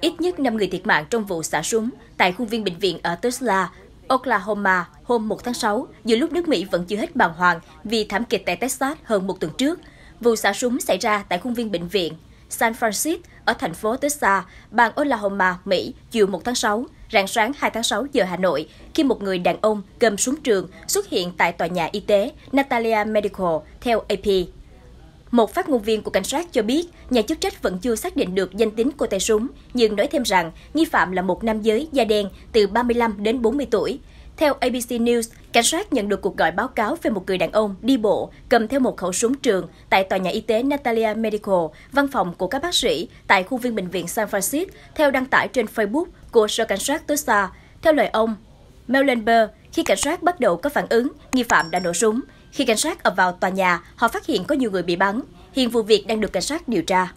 Ít nhất 5 người thiệt mạng trong vụ xả súng tại khuôn viên bệnh viện ở Tesla, Oklahoma hôm 1 tháng 6, giữa lúc nước Mỹ vẫn chưa hết bàng hoàng vì thảm kịch tại Texas hơn một tuần trước. Vụ xả súng xảy ra tại khuôn viên bệnh viện San Francisco ở thành phố Texas, bang Oklahoma, Mỹ, chiều 1 tháng 6, rạng sáng 2 tháng 6 giờ Hà Nội, khi một người đàn ông cầm súng trường xuất hiện tại tòa nhà y tế Natalia Medical, theo AP. Một phát ngôn viên của cảnh sát cho biết, nhà chức trách vẫn chưa xác định được danh tính của tay súng, nhưng nói thêm rằng nghi phạm là một nam giới da đen từ 35 đến 40 tuổi. Theo ABC News, cảnh sát nhận được cuộc gọi báo cáo về một người đàn ông đi bộ cầm theo một khẩu súng trường tại tòa nhà y tế Natalia Medical, văn phòng của các bác sĩ tại khu viên bệnh viện San Francisco, theo đăng tải trên Facebook của sở cảnh sát Tulsa. Theo lời ông, Melanber, khi cảnh sát bắt đầu có phản ứng, nghi phạm đã nổ súng. Khi cảnh sát ập vào tòa nhà, họ phát hiện có nhiều người bị bắn. Hiện vụ việc đang được cảnh sát điều tra.